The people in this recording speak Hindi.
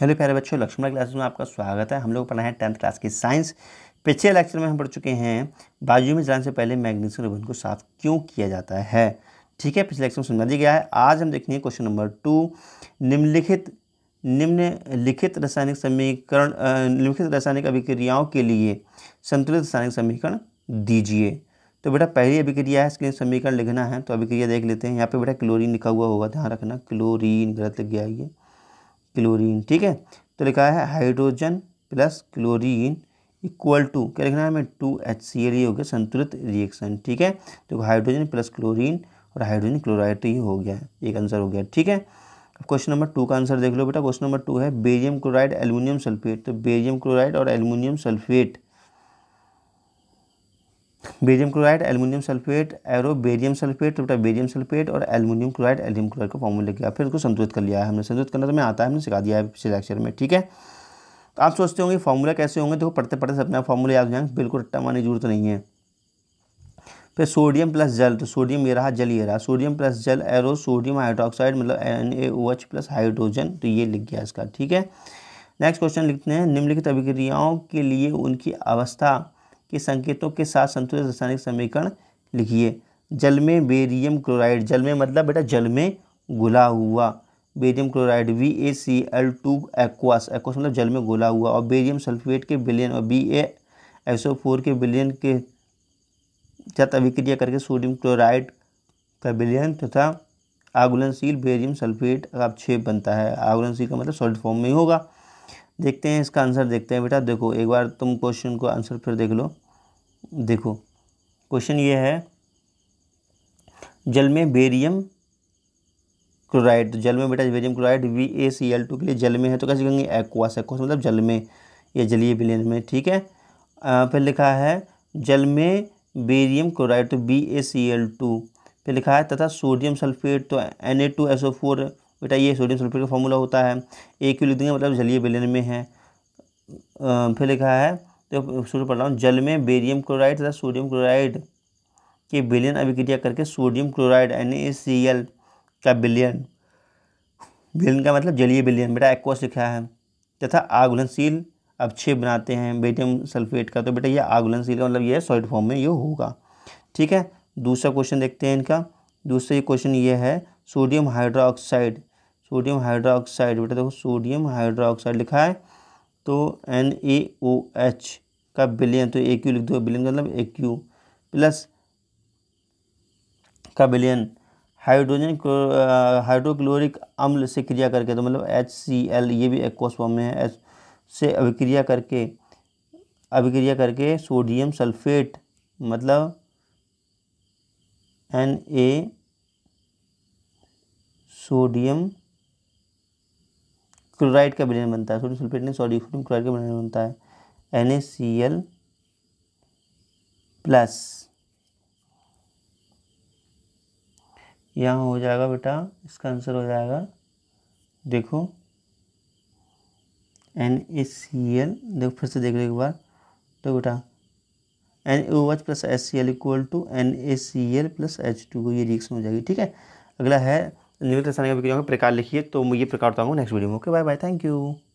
हेलो प्यारे बच्चों लक्ष्मण क्लासेस में आपका स्वागत है हम लोग पढ़ा है टेंथ क्लास की साइंस पिछले लेक्चर में हम पढ़ चुके हैं बाजू में जाने से पहले मैग्नीशियम रिबन को साफ क्यों किया जाता है ठीक है पिछले लेक्चर में समझा दिया गया है आज हम देखेंगे क्वेश्चन नंबर टू निम्नलिखित निम्न लिखित रासायनिक समीकरण निम्नलिखित रासायनिक अभिक्रियाओं के लिए संतुलित रासायनिक समीकरण दीजिए तो बेटा पहली अभिक्रिया है इसके लिए समीकरण लिखना है तो अभिक्रिया देख लेते हैं यहाँ पे बेटा क्लोरीन लिखा हुआ होगा ध्यान रखना क्लोरीन गलत लग गया ये क्लोरीन ठीक है तो लिखा है hydrogen plus chlorine equal to क्या लिखना है हमें टू एच सी एल ये हो गया संतुलित रिएक्शन ठीक है तो हाइड्रोजन प्लस क्लोरीन और हाइड्रोजन क्लोराइड तो ये हो गया एक आंसर हो गया ठीक है क्वेश्चन नंबर टू का आंसर देख लो बेटा क्वेश्चन नंबर टू है बेरियम क्लोराइड एल्यूमिनियम सल्फेट तो बेरियम क्लोराइड और aluminium sulphate barium chloride aluminium sulphate arrow barium sulphate टूटा बेरियम सल्फेट और एलुमिनियम क्लोराइड एल्यूम क्लोराइड का फॉर्मूला लिख फिर उसको संतुलित कर लिया है हमने संतुलित करना तो मैं आता है हमने सिखा दिया है पिछले लेक्चर में ठीक है तो आप सोचते होंगे फॉर्मूला कैसे होंगे देखो पढ़ते पढ़ते अपने फॉर्मूला याद हो जाएंगे बिल्कुल रट्टा मारने जरूरत नहीं है फिर सोडियम प्लस जल तो सोडियम ये रहा जल ये रहा सोडियम प्लस जल एरो सोडियम हाइड्रोक्साइड मतलब N A O H plus hydrogen तो ये लिख गया इसका ठीक है नेक्स्ट क्वेश्चन लिखते हैं निम्नलिखित अभिक्रियाओं के लिए उनकी अवस्था के संकेतों के साथ संतुलित रासायनिक समीकरण लिखिए जल में बेरियम क्लोराइड जल में मतलब बेटा जल में घुला हुआ barium chloride B A C L two aqueous aqueous मतलब जल में घुला हुआ और बेरियम सल्फेट के बिलियन और B A S O four के बिलियन के साथ अभिक्रिया करके सोडियम क्लोराइड का बिलियन तथा आगुलनशील बेरियम सल्फेट अब छेप बनता है आगुलनशील का मतलब सॉलिड फॉर्म में ही होगा देखते हैं इसका आंसर देखते हैं बेटा देखो एक बार तुम क्वेश्चन को आंसर फिर देख लो देखो क्वेश्चन ये है जल में बेरियम क्लोराइड जल में बेटा barium chloride B A C L two के लिए जल में है तो कैसे कहेंगे एक्वास एक्वास मतलब जल में या जलीय विलयन में ठीक है फिर लिखा है जल में बेरियम क्लोराइड तो B A C L two फिर लिखा है तथा सोडियम सल्फेट तो N A two S O four बेटा ये सोडियम सल्फेट का फॉर्मूला होता है ए क्यू लिख देंगे मतलब जलीय बेलन में है फिर लिखा है तो शुरू पढ़ रहा हूँ जल में बेरियम क्लोराइड तथा सोडियम क्लोराइड के बिलियन अभिक्रिया करके सोडियम क्लोराइड एन का बिलियन बिलियन का मतलब जलीय बिलियन बेटा एक्वस लिखा है तथा आगुलनशील अक्षय बनाते हैं बेटियम सल्फेट का तो बेटा ये आगुलनशील मतलब ये सॉलिड फॉर्म में ये होगा ठीक है दूसरा क्वेश्चन देखते हैं इनका दूसरा क्वेश्चन ये है सोडियम हाइड्रोक्साइड सोडियम हाइड्रोक्साइड बेटा देखो सोडियम हाइड्रोक्साइड लिखा है तो एन ए ओ एच का बिलियन तो ए क्यू लिख दो बिलियन का मतलब ए क्यू प्लस का बिलियन हाइड्रोजन हाइड्रोक्लोरिक अम्ल से क्रिया करके तो मतलब एच सी एल ये भी एक फॉर्म में है एच से अभिक्रिया करके अभिक्रिया करके सोडियम सल्फेट मतलब एन ए सोडियम क्लोराइड का विलयन बनता है सोडियम सल्फेट नहीं सॉरी सोडियम क्लोराइड का विलयन बनता है एन सी एल प्लस यहाँ हो जाएगा बेटा इसका आंसर हो जाएगा देखो एन ए सी एल देखो फिर से देख लो एक बार तो बेटा N O H plus S C L equal to N A C L plus H two ये रिएक्शन हो जाएगी ठीक है अगला है न्यूज दर्शाने का प्रकार लिखिए तो ये प्रकार बताऊँगा नेक्स्ट वीडियो में okay bye bye thank you